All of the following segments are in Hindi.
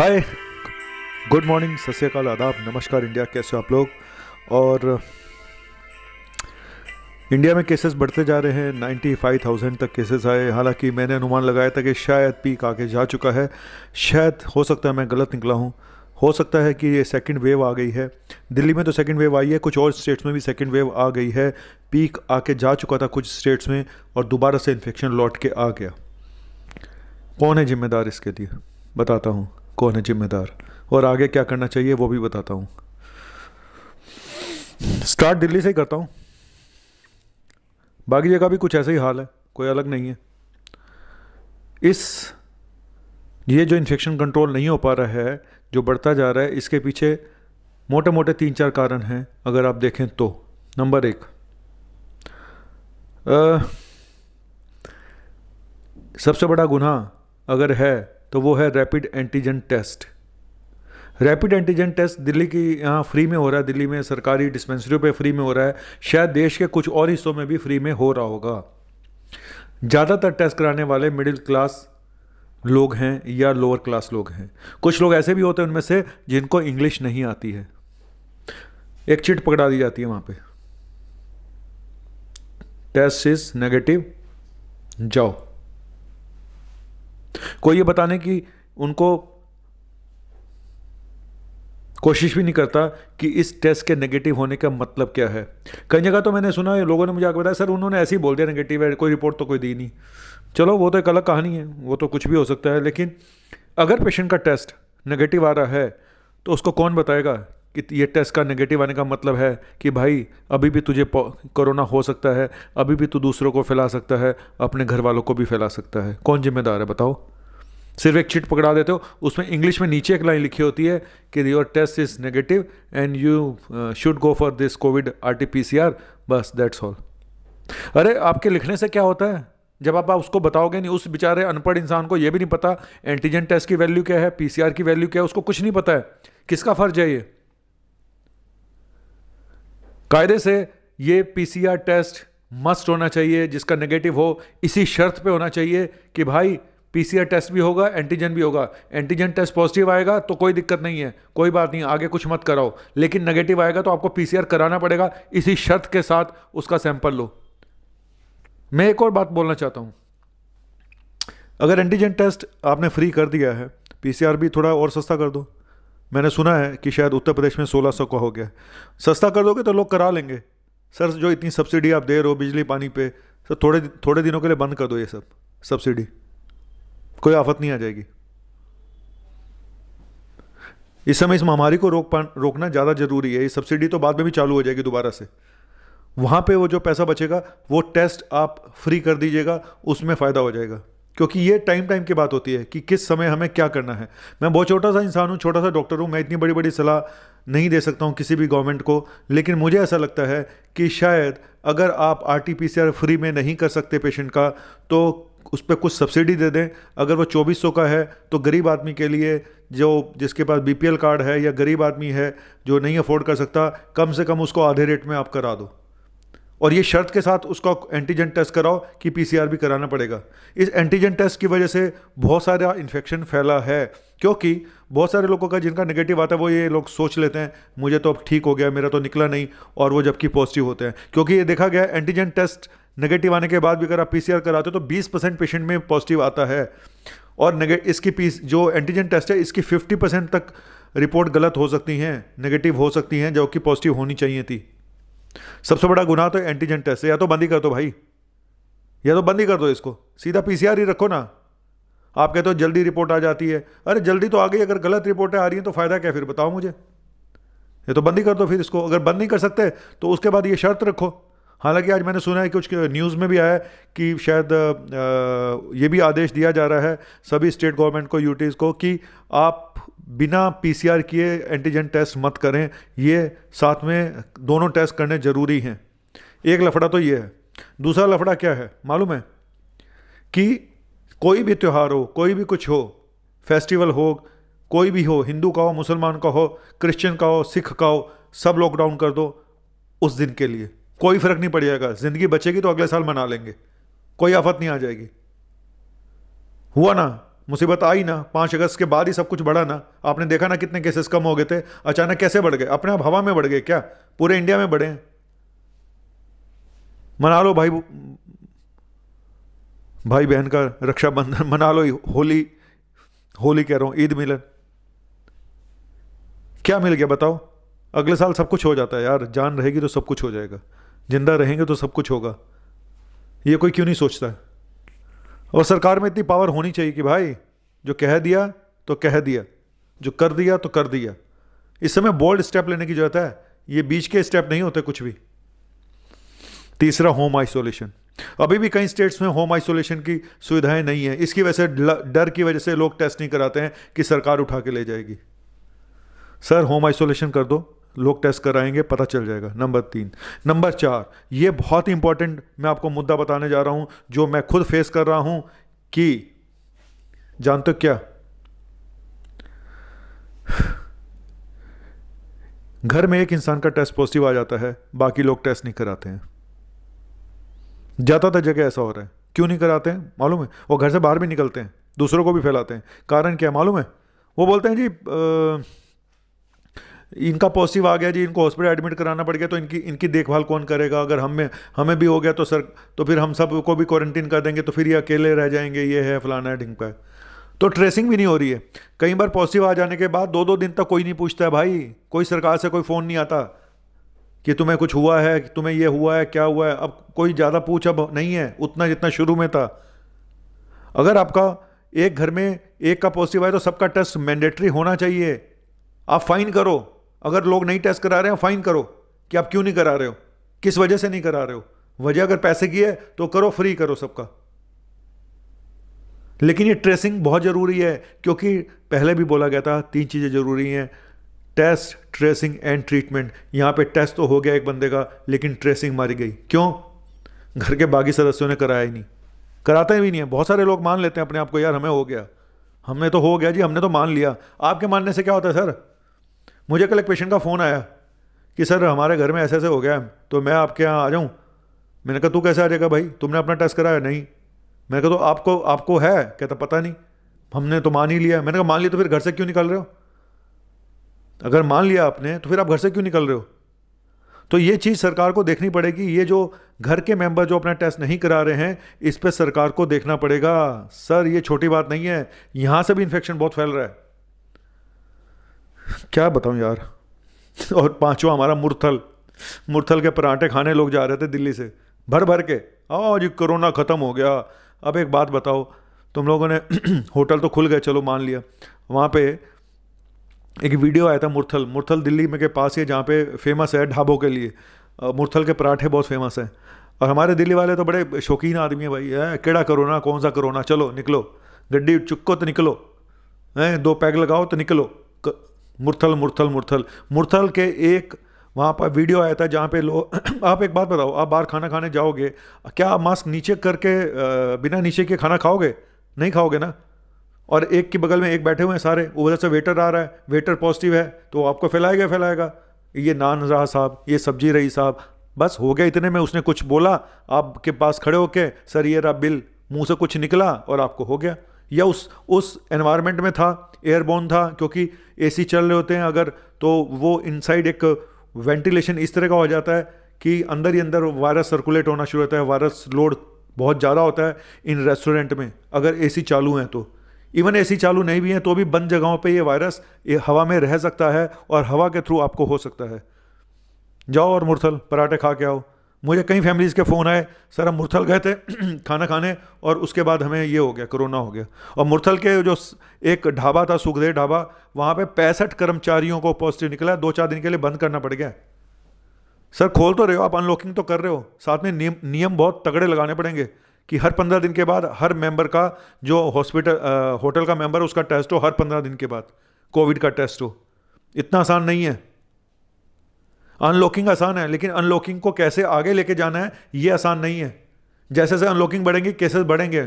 हाय गुड मॉर्निंग सत श्रीकाल आदाब नमस्कार इंडिया कैसे हो आप लोग और इंडिया में केसेस बढ़ते जा रहे हैं 95,000 तक केसेस आए हालांकि मैंने अनुमान लगाया था कि शायद पीक आके जा चुका है शायद हो सकता है मैं गलत निकला हूँ हो सकता है कि ये सेकेंड वेव आ गई है दिल्ली में तो सेकेंड वेव आई है कुछ और स्टेट्स में भी सेकेंड वेव आ गई है पीक आके जा चुका था कुछ स्टेट्स में और दोबारा से इन्फेक्शन लौट के आ गया कौन है जिम्मेदार इसके लिए बताता हूँ कौन है जिम्मेदार और आगे क्या करना चाहिए वो भी बताता हूँ स्टार्ट दिल्ली से ही करता हूँ बाकी जगह भी कुछ ऐसा ही हाल है कोई अलग नहीं है इस ये जो इन्फेक्शन कंट्रोल नहीं हो पा रहा है जो बढ़ता जा रहा है इसके पीछे मोटे मोटे तीन चार कारण हैं अगर आप देखें तो नंबर एक आ, सबसे बड़ा गुनाह अगर है तो वो है rapid antigen test rapid antigen test Delhi की यहाँ फ्री में हो रहा है दिल्ली में सरकारी डिस्पेंसरियों पे फ्री में हो रहा है शायद देश के कुछ और हिस्सों में भी फ्री में हो रहा होगा ज़्यादातर टेस्ट कराने वाले मिडिल क्लास लोग हैं या लोअर क्लास लोग हैं कुछ लोग ऐसे भी होते हैं उनमें से जिनको इंग्लिश नहीं आती है एक चिट पकड़ा दी जाती है वहाँ पे टेस्ट इज नेगेटिव जाओ कोई ये बताने की उनको कोशिश भी नहीं करता कि इस टेस्ट के नेगेटिव होने का मतलब क्या है कई जगह तो मैंने सुना है लोगों ने मुझे आगे बताया सर उन्होंने ऐसे ही बोल दिया नेगेटिव है कोई रिपोर्ट तो कोई दी नहीं चलो वो तो एक अलग कहानी है वो तो कुछ भी हो सकता है लेकिन अगर पेशेंट का टेस्ट नेगेटिव आ रहा है तो उसको कौन बताएगा कि ये टेस्ट का नेगेटिव आने का मतलब है कि भाई अभी भी तुझे कोरोना हो सकता है अभी भी तू दूसरों को फैला सकता है अपने घर वालों को भी फैला सकता है कौन जिम्मेदार है बताओ सिर्फ एक चिट पकड़ा देते हो उसमें इंग्लिश में नीचे एक लाइन लिखी होती है कि your test is negative and you should go for this covid R T P C R बस दैट्स ऑल अरे आपके लिखने से क्या होता है जब आप, उसको बताओगे नहीं उस बेचारे अनपढ़ इंसान को यह भी नहीं पता एंटीजन टेस्ट की वैल्यू क्या है पीसीआर की वैल्यू क्या है उसको कुछ नहीं पता है किसका फर्ज है ये कायदे से ये पीसीआर टेस्ट मस्ट होना चाहिए जिसका नेगेटिव हो इसी शर्त पे होना चाहिए कि भाई पीसीआर टेस्ट भी होगा एंटीजन भी होगा एंटीजन टेस्ट पॉजिटिव आएगा तो कोई दिक्कत नहीं है कोई बात नहीं आगे कुछ मत कराओ लेकिन नेगेटिव आएगा तो आपको पीसीआर कराना पड़ेगा इसी शर्त के साथ उसका सैंपल लो मैं एक और बात बोलना चाहता हूँ अगर एंटीजन टेस्ट आपने फ्री कर दिया है पीसीआर भी थोड़ा और सस्ता कर दो मैंने सुना है कि शायद उत्तर प्रदेश में सोलह सौ का हो गया सस्ता कर दोगे तो लोग करा लेंगे सर जो इतनी सब्सिडी आप दे रहे हो बिजली पानी पे सर तो थोड़े थोड़े दिनों के लिए बंद कर दो ये सब सब्सिडी कोई आफत नहीं आ जाएगी इस समय इस महामारी को रोक पा रोकना ज़्यादा ज़रूरी है ये सब्सिडी तो बाद में भी चालू हो जाएगी दोबारा से वहाँ पे वो जो पैसा बचेगा वो टेस्ट आप फ्री कर दीजिएगा उसमें फ़ायदा हो जाएगा क्योंकि ये टाइम टाइम की बात होती है कि किस समय हमें क्या करना है मैं बहुत छोटा सा इंसान हूँ छोटा सा डॉक्टर हूँ मैं इतनी बड़ी बड़ी सलाह नहीं दे सकता हूँ किसी भी गवर्नमेंट को लेकिन मुझे ऐसा लगता है कि शायद अगर आप R T P C R free में नहीं कर सकते पेशेंट का तो उस पर कुछ सब्सिडी दे दें अगर वो चौबीस सौ का है तो गरीब आदमी के लिए जो जिसके पास बी कार्ड है या गरीब आदमी है जो नहीं अफोर्ड कर सकता कम से कम उसको आधे रेट में आप करा दो और ये शर्त के साथ उसका एंटीजन टेस्ट कराओ कि पीसीआर भी कराना पड़ेगा इस एंटीजन टेस्ट की वजह से बहुत सारा इन्फेक्शन फैला है क्योंकि बहुत सारे लोगों का जिनका नेगेटिव आता है वो ये लोग सोच लेते हैं मुझे तो अब ठीक हो गया मेरा तो निकला नहीं और वो जबकि पॉजिटिव होते हैं क्योंकि ये देखा गया एंटीजन टेस्ट नेगेटिव आने के बाद भी अगर आप पी कराते हो तो बीस परसेंट पेशेंट में पॉजिटिव आता है और इसकी पी जो एंटीजन टेस्ट है इसकी फिफ्टी परसेंट तक रिपोर्ट गलत हो सकती हैं नेगेटिव हो सकती हैं जबकि पॉजिटिव होनी चाहिए थी सबसे बड़ा गुनाह तो एंटीजन टेस्ट या तो बंद ही कर दो भाई या तो बंद ही कर दो इसको सीधा पीसीआर ही रखो ना आप कहते हो जल्दी रिपोर्ट आ जाती है अरे जल्दी तो आ गई अगर गलत रिपोर्टें आ रही हैं तो फ़ायदा क्या फिर बताओ मुझे ये तो बंद ही कर दो फिर इसको अगर बंद नहीं कर सकते तो उसके बाद ये शर्त रखो हालांकि आज मैंने सुना है कि कुछ न्यूज़ में भी आया कि शायद ये भी आदेश दिया जा रहा है सभी स्टेट गवर्नमेंट को यूटीज़ को कि आप बिना पीसीआर किए एंटीजन टेस्ट मत करें ये साथ में दोनों टेस्ट करने ज़रूरी हैं एक लफड़ा तो ये है दूसरा लफड़ा क्या है मालूम है कि कोई भी त्यौहार हो कोई भी कुछ हो फेस्टिवल हो कोई भी हो हिंदू का हो मुसलमान का हो क्रिश्चियन का हो सिख का हो सब लॉकडाउन कर दो उस दिन के लिए कोई फ़र्क नहीं पड़ेगा ज़िंदगी बचेगी तो अगले साल मना लेंगे कोई आफत नहीं आ जाएगी हुआ ना मुसीबत आई ना पाँच अगस्त के बाद ही सब कुछ बढ़ा ना आपने देखा ना कितने केसेस कम हो गए थे अचानक कैसे बढ़ गए अपने आप हवा में बढ़ गए क्या पूरे इंडिया में बढ़े हैं मना लो भाई भाई बहन का रक्षाबंधन मना लो होली होली कह रहा हूँ ईद मिलन क्या मिल गया बताओ अगले साल सब कुछ हो जाता है यार जान रहेगी तो सब कुछ हो जाएगा जिंदा रहेंगे तो सब कुछ होगा ये कोई क्यों नहीं सोचता है और सरकार में इतनी पावर होनी चाहिए कि भाई जो कह दिया तो कह दिया जो कर दिया तो कर दिया इस समय बोल्ड स्टेप लेने की जरूरत है ये बीच के स्टेप नहीं होते कुछ भी तीसरा होम आइसोलेशन अभी भी कई स्टेट्स में होम आइसोलेशन की सुविधाएं नहीं है इसकी वजह से डर की वजह से लोग टेस्ट नहीं कराते हैं कि सरकार उठा के ले जाएगी सर होम आइसोलेशन कर दो लोग टेस्ट कराएंगे पता चल जाएगा नंबर तीन नंबर चार ये बहुत ही इंपॉर्टेंट मैं आपको मुद्दा बताने जा रहा हूँ जो मैं खुद फेस कर रहा हूँ कि जानते क्या घर में एक इंसान का टेस्ट पॉजिटिव आ जाता है बाकी लोग टेस्ट नहीं कराते हैं ज़्यादातर जगह ऐसा हो रहा है क्यों नहीं कराते हैं मालूम है वो घर से बाहर भी निकलते हैं दूसरों को भी फैलाते हैं कारण क्या मालूम है वो बोलते हैं जी आ, इनका पॉजिटिव आ गया जी इनको हॉस्पिटल एडमिट कराना पड़ गया तो इनकी इनकी देखभाल कौन करेगा अगर हमें हमें भी हो गया तो सर तो फिर हम सब को भी क्वारंटीन कर देंगे तो फिर ये अकेले रह जाएंगे ये है फलाना है ढिंका है तो ट्रेसिंग भी नहीं हो रही है कई बार पॉजिटिव आ जाने के बाद दो दो दिन तक कोई नहीं पूछता है भाई कोई सरकार से कोई फ़ोन नहीं आता कि तुम्हें कुछ हुआ है तुम्हें ये हुआ है क्या हुआ है अब कोई ज़्यादा पूछ अब नहीं है उतना जितना शुरू में था अगर आपका एक घर में एक का पॉजिटिव आए तो सबका टेस्ट मैंडेटरी होना चाहिए आप फाइन करो अगर लोग नहीं टेस्ट करा रहे हैं फाइन करो कि आप क्यों नहीं करा रहे हो किस वजह से नहीं करा रहे हो वजह अगर पैसे की है तो करो फ्री करो सबका लेकिन ये ट्रेसिंग बहुत ज़रूरी है क्योंकि पहले भी बोला गया था तीन चीज़ें ज़रूरी हैं टेस्ट ट्रेसिंग एंड ट्रीटमेंट यहाँ पे टेस्ट तो हो गया एक बंदे का लेकिन ट्रेसिंग मारी गई क्यों घर के बाकी सदस्यों ने कराया ही नहीं कराते भी नहीं है बहुत सारे लोग मान लेते हैं अपने आप को यार हमें हो गया हमने तो हो गया जी हमने तो मान लिया आपके मानने से क्या होता है सर मुझे कल एक पेशेंट का फ़ोन आया कि सर हमारे घर में ऐसे ऐसे हो गया है तो मैं आपके यहाँ आ जाऊँ मैंने कहा तू कैसे आ जाएगा भाई तुमने अपना टेस्ट कराया नहीं मैंने कहा तो आपको आपको है कहता पता नहीं हमने तो मान ही लिया मैंने कहा मान लिया तो फिर घर से क्यों निकल रहे हो अगर मान लिया आपने तो फिर आप घर से क्यों निकल रहे हो तो ये चीज़ सरकार को देखनी पड़ेगी ये जो घर के मेंबर जो अपना टेस्ट नहीं करा रहे हैं इस पर सरकार को देखना पड़ेगा सर ये छोटी बात नहीं है यहाँ से भी इन्फेक्शन बहुत फैल रहा है क्या बताऊँ यार और पांचवा हमारा मुरथल मुरथल के पराठे खाने लोग जा रहे थे दिल्ली से भर भर के आओ जी कोरोना ख़त्म हो गया अब एक बात बताओ तुम लोगों ने होटल तो खुल गए चलो मान लिया वहाँ पे एक वीडियो आया था मुरथल मुरथल दिल्ली में के पास ही जहाँ पे फेमस है ढाबों के लिए मुरथल के पराठे बहुत फेमस हैं और हमारे दिल्ली वाले तो बड़े शौकीन आदमी है भाई है केड़ा करोना कौन सा करोना चलो निकलो गड्डी चुको तो निकलो हैं दो पैग लगाओ तो निकलो मुरथल मुरथल मुरथल मुरथल के एक वहाँ पर वीडियो आया था जहाँ पे लोग आप एक बात बताओ आप बाहर खाना खाने जाओगे क्या आप मास्क नीचे करके बिना नीचे के खाना खाओगे नहीं खाओगे ना और एक के बगल में एक बैठे हुए हैं सारे उधर से वेटर आ रहा है वेटर पॉजिटिव है तो आपको फैलाएगा फैलाएगा ये नान रहा साहब ये सब्जी रही साहब बस हो गया इतने में उसने कुछ बोला आपके पास खड़े होके सर ये रहा बिल मुंह से कुछ निकला और आपको हो गया या उस उस एनवायरनमेंट में था एयरबोन था क्योंकि एसी चल रहे होते हैं अगर तो वो इनसाइड एक वेंटिलेशन इस तरह का हो जाता है कि अंदर ही अंदर वायरस सर्कुलेट होना शुरू होता है वायरस लोड बहुत ज़्यादा होता है इन रेस्टोरेंट में अगर एसी चालू हैं तो इवन एसी चालू नहीं भी हैं तो भी बंद जगहों पे ये वायरस ये हवा में रह सकता है और हवा के थ्रू आपको हो सकता है जाओ और मुरथल पराठे खा के आओ मुझे कई फैमिलीज़ के फ़ोन आए सर हम मुरथल गए थे खाना खाने और उसके बाद हमें ये हो गया कोरोना हो गया और मुरथल के जो एक ढाबा था सुखदेव ढाबा वहाँ पे पैंसठ कर्मचारियों को पॉजिटिव निकला दो चार दिन के लिए बंद करना पड़ गया सर खोल तो रहे हो आप अनलॉकिंग तो कर रहे हो साथ में नियम नियम बहुत तगड़े लगाने पड़ेंगे कि हर पंद्रह दिन के बाद हर मेंबर का जो हॉस्पिटल होटल का मेंबर उसका टेस्ट हो हर पंद्रह दिन के बाद कोविड का टेस्ट हो इतना आसान नहीं है अनलॉकिंग आसान है लेकिन अनलॉकिंग को कैसे आगे लेके जाना है ये आसान नहीं है जैसे जैसे अनलॉकिंग बढ़ेंगी केसेस बढ़ेंगे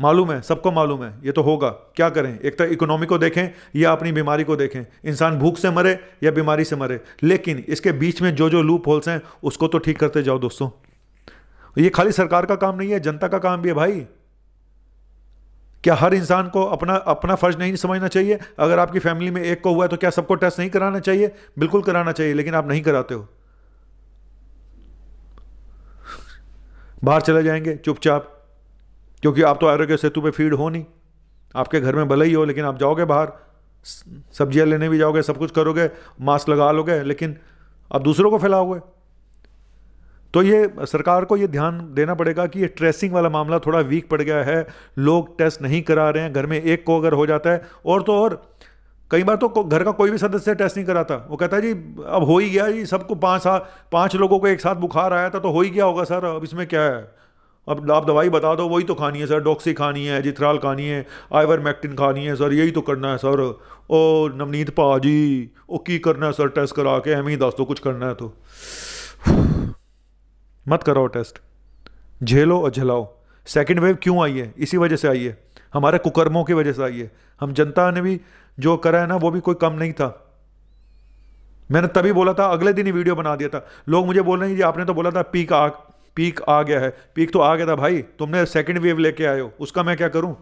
मालूम है सबको मालूम है ये तो होगा क्या करें एक तो इकोनॉमी को देखें या अपनी बीमारी को देखें इंसान भूख से मरे या बीमारी से मरे लेकिन इसके बीच में जो जो लूप होल्स हैं उसको तो ठीक करते जाओ दोस्तों ये खाली सरकार का काम नहीं है जनता का काम भी है भाई क्या हर इंसान को अपना अपना फ़र्ज नहीं समझना चाहिए अगर आपकी फैमिली में एक को हुआ है तो क्या सबको टेस्ट नहीं कराना चाहिए बिल्कुल कराना चाहिए लेकिन आप नहीं कराते हो बाहर चले जाएंगे चुपचाप क्योंकि आप तो आरोग्य सेतु पे फीड हो नहीं आपके घर में भले ही हो लेकिन आप जाओगे बाहर सब्जियां लेने भी जाओगे सब कुछ करोगे मास्क लगा लोगे लेकिन आप दूसरों को फैलाओगे तो ये सरकार को ये ध्यान देना पड़ेगा कि ये ट्रेसिंग वाला मामला थोड़ा वीक पड़ गया है लोग टेस्ट नहीं करा रहे हैं घर में एक को अगर हो जाता है और तो और कई बार तो घर का कोई भी सदस्य टेस्ट नहीं कराता वो कहता है जी अब हो ही गया जी सबको पाँच सा पाँच लोगों को एक साथ बुखार आया था तो हो ही गया होगा सर अब इसमें क्या है अब आप दवाई बता दो वही तो खानी है सर डॉक्सी खानी है जिथराल खानी है आइवर मैक्टिन खानी है सर यही तो करना है सर ओ नवनीत पा जी ओ की करना है सर टेस्ट करा के हमें ही दस दो कुछ करना है तो मत कराओ टेस्ट झेलो और झलाओ सेकेंड वेव क्यों आई है इसी वजह से आई है हमारे कुकर्मों की वजह से आई है हम जनता ने भी जो करा है ना वो भी कोई कम नहीं था मैंने तभी बोला था अगले दिन ही वीडियो बना दिया था लोग मुझे बोल रहे हैं जी आपने तो बोला था पीक आ पीक आ गया है पीक तो आ गया था भाई तुमने सेकेंड वेव लेके आए हो उसका मैं क्या करूं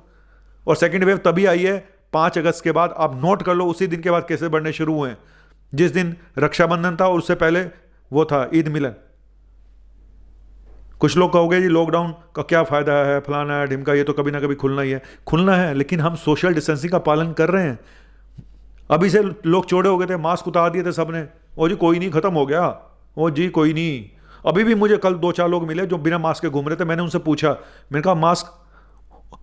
और सेकेंड वेव तभी आई है पाँच अगस्त के बाद आप नोट कर लो उसी दिन के बाद कैसे बढ़ने शुरू हुए हैं जिस दिन रक्षाबंधन था और उससे पहले वो था ईद मिलन कुछ लोग कहोगे जी लॉकडाउन का क्या फ़ायदा है फलाना है ढिमका ये तो कभी ना कभी खुलना ही है खुलना है लेकिन हम सोशल डिस्टेंसिंग का पालन कर रहे हैं अभी से लोग चोड़े हो गए थे मास्क उतार दिए थे सब ने ओ जी कोई नहीं ख़त्म हो गया ओ जी कोई नहीं अभी भी मुझे कल दो चार लोग मिले जो बिना मास्क के घूम रहे थे मैंने उनसे पूछा मैंने कहा मास्क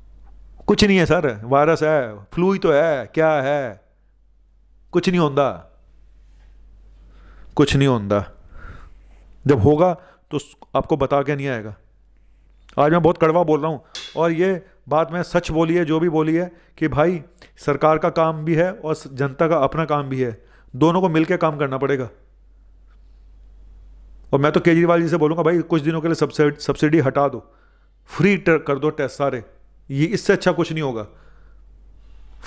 कुछ नहीं है सर वायरस है फ्लू ही तो है क्या है कुछ नहीं होता कुछ नहीं होता जब होगा तो आपको बता के नहीं आएगा आज मैं बहुत कड़वा बोल रहा हूँ और ये बात मैं सच बोली है जो भी बोली है कि भाई सरकार का काम भी है और जनता का अपना काम भी है दोनों को मिलकर काम करना पड़ेगा और मैं तो केजरीवाल जी से बोलूँगा भाई कुछ दिनों के लिए सब्सिडी सब्सिडी हटा दो फ्री कर दो टेस्ट सारे ये इससे अच्छा कुछ नहीं होगा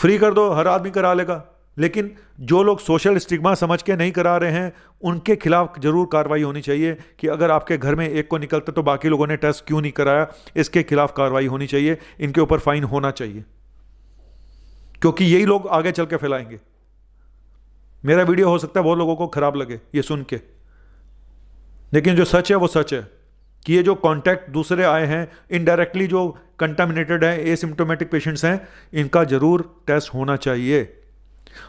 फ्री कर दो हर आदमी करा लेगा लेकिन जो लोग सोशल स्टिग्मा समझ के नहीं करा रहे हैं उनके खिलाफ जरूर कार्रवाई होनी चाहिए कि अगर आपके घर में एक को निकलता तो बाकी लोगों ने टेस्ट क्यों नहीं कराया इसके खिलाफ कार्रवाई होनी चाहिए इनके ऊपर फाइन होना चाहिए क्योंकि यही लोग आगे चल के फैलाएंगे मेरा वीडियो हो सकता है बहुत लोगों को खराब लगे ये सुन के लेकिन जो सच है वो सच है कि ये जो कॉन्टैक्ट दूसरे आए हैं इनडायरेक्टली जो कंटामिनेटेड हैं एसिम्टोमेटिक पेशेंट्स हैं इनका ज़रूर टेस्ट होना चाहिए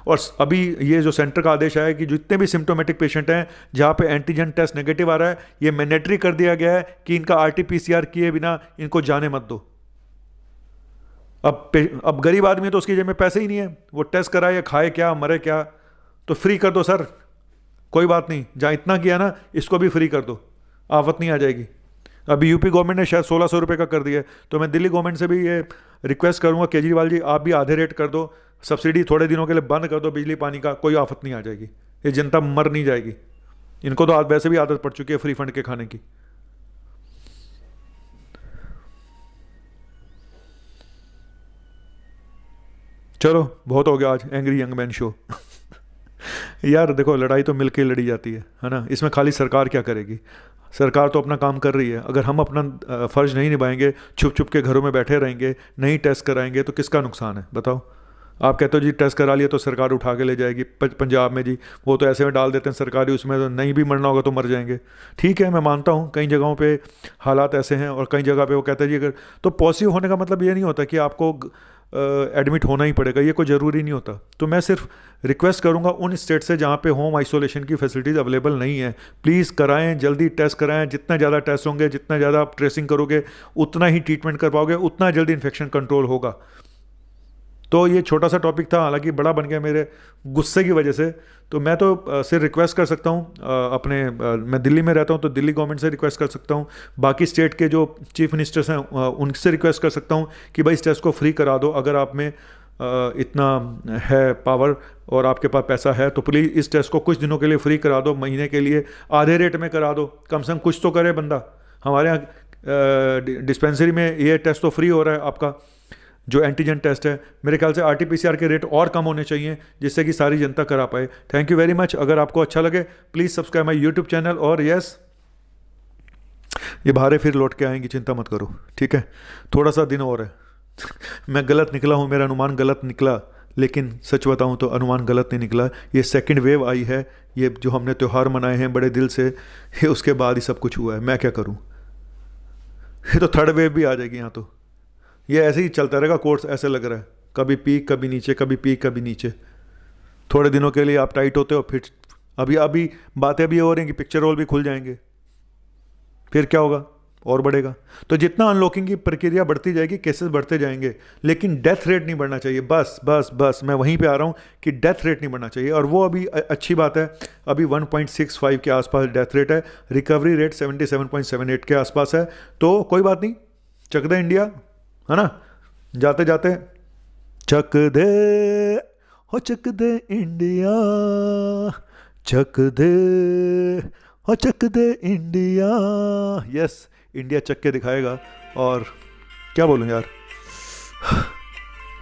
और अभी ये जो सेंटर का आदेश है कि जितने भी सिम्टोमेटिक पेशेंट हैं जहाँ पे एंटीजन टेस्ट नेगेटिव आ रहा है ये मैंडेटरी कर दिया गया है कि इनका आरटीपीसीआर किए बिना इनको जाने मत दो अब अब गरीब आदमी है तो उसकी जेब में पैसे ही नहीं है वो टेस्ट कराए या खाए क्या मरे क्या तो फ्री कर दो सर कोई बात नहीं जहाँ इतना किया ना इसको भी फ्री कर दो आफत नहीं आ जाएगी अभी यूपी गवर्नमेंट ने शायद सोलह सौ रुपये का कर दिया है तो मैं दिल्ली गवर्नमेंट से भी ये रिक्वेस्ट करूँगा केजरीवाल जी आप भी आधे रेट कर दो सब्सिडी थोड़े दिनों के लिए बंद कर दो बिजली पानी का कोई आफत नहीं आ जाएगी ये जनता मर नहीं जाएगी इनको तो आज वैसे भी आदत पड़ चुकी है फ्री फंड के खाने की चलो बहुत हो गया आज एंग्री यंग मैन शो यार देखो लड़ाई तो मिलके लड़ी जाती है है ना इसमें खाली सरकार क्या करेगी सरकार तो अपना काम कर रही है अगर हम अपना फ़र्ज़ नहीं निभाएंगे छुप छुप के घरों में बैठे रहेंगे नहीं टेस्ट कराएंगे तो किसका नुकसान है बताओ आप कहते हो जी टेस्ट करा लिया तो सरकार उठा के ले जाएगी पंजाब में जी वो तो ऐसे में डाल देते हैं सरकारी उसमें तो नहीं भी मरना होगा तो मर जाएंगे ठीक है मैं मानता हूँ कई जगहों पे हालात ऐसे हैं और कई जगह पे वो कहते हैं जी अगर तो पॉजिटिव होने का मतलब ये नहीं होता कि आपको एडमिट होना ही पड़ेगा ये कोई ज़रूरी नहीं होता तो मैं सिर्फ रिक्वेस्ट करूँगा उन स्टेट से जहाँ पे होम आइसोलेशन की फैसिलिटीज़ अवेलेबल नहीं है प्लीज़ कराएं जल्दी टेस्ट कराएं जितना ज़्यादा टेस्ट होंगे जितना ज़्यादा आप ट्रेसिंग करोगे उतना ही ट्रीटमेंट कर पाओगे उतना जल्दी इन्फेक्शन कंट्रोल होगा तो ये छोटा सा टॉपिक था हालांकि बड़ा बन गया मेरे गुस्से की वजह से तो मैं तो सिर्फ रिक्वेस्ट कर सकता हूँ अपने मैं दिल्ली में रहता हूँ तो दिल्ली गवर्नमेंट से रिक्वेस्ट कर सकता हूँ बाकी स्टेट के जो चीफ मिनिस्टर्स हैं उनसे रिक्वेस्ट कर सकता हूँ कि भाई इस टेस्ट को फ्री करा दो अगर आप में इतना है पावर और आपके पास पैसा है तो प्लीज़ इस टेस्ट को कुछ दिनों के लिए फ्री करा दो महीने के लिए आधे रेट में करा दो कम से कम कुछ तो करे बंदा हमारे यहाँ डिस्पेंसरी में ये टेस्ट तो फ्री हो रहा है आपका जो एंटीजन टेस्ट है मेरे ख्याल से आर के रेट और कम होने चाहिए जिससे कि सारी जनता करा पाए थैंक यू वेरी मच अगर आपको अच्छा लगे please subscribe my YouTube channel और यस ये बाहर फिर लौट के आएंगी चिंता मत करो ठीक है थोड़ा सा दिन और है मैं गलत निकला हूँ मेरा अनुमान गलत निकला लेकिन सच बताऊँ तो अनुमान गलत नहीं निकला ये सेकंड वेव आई है ये जो हमने त्यौहार मनाए हैं बड़े दिल से ये उसके बाद ही सब कुछ हुआ है मैं क्या करूँ ये तो थर्ड वेव भी आ जाएगी यहाँ तो ये ऐसे ही चलता रहेगा कोर्स ऐसे लग रहा है कभी पीक कभी नीचे कभी पीक कभी नीचे थोड़े दिनों के लिए आप टाइट होते हो फिर अभी अभी बातें भी हो रही कि पिक्चर रोल भी खुल जाएंगे फिर क्या होगा और बढ़ेगा तो जितना अनलॉकिंग की प्रक्रिया बढ़ती जाएगी केसेस बढ़ते जाएंगे लेकिन डेथ रेट नहीं बढ़ना चाहिए बस बस बस मैं वहीं पे आ रहा हूँ कि डेथ रेट नहीं बढ़ना चाहिए और वो अभी अच्छी बात है अभी 1.65 के आसपास डेथ रेट है रिकवरी रेट 77.78 के आसपास है तो कोई बात नहीं चकदा इंडिया है ना जाते जाते चक दे हो चक दे इंडिया चक दे हो चक दे इंडिया यस इंडिया चक के दिखाएगा और क्या बोलूँ यार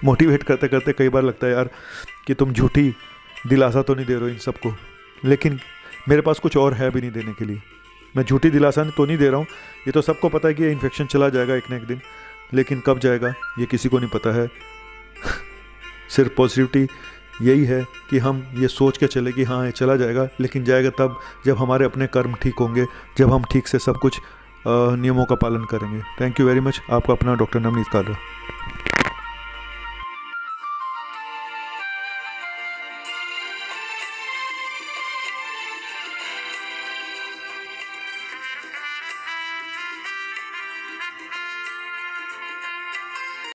मोटिवेट करते करते कई बार लगता है यार कि तुम झूठी दिलासा तो नहीं दे रहे हो इन सबको लेकिन मेरे पास कुछ और है भी नहीं देने के लिए मैं झूठी दिलासा तो नहीं दे रहा हूँ ये तो सबको पता है कि ये इन्फेक्शन चला जाएगा एक ना एक दिन लेकिन कब जाएगा ये किसी को नहीं पता है सिर्फ पॉजिटिविटी यही है कि हम ये सोच के चले कि हाँ ये चला जाएगा लेकिन जाएगा तब जब हमारे अपने कर्म ठीक होंगे जब हम ठीक से सब कुछ नियमों का पालन करेंगे थैंक यू वेरी मच आपका अपना डॉक्टर नवनीत कालरा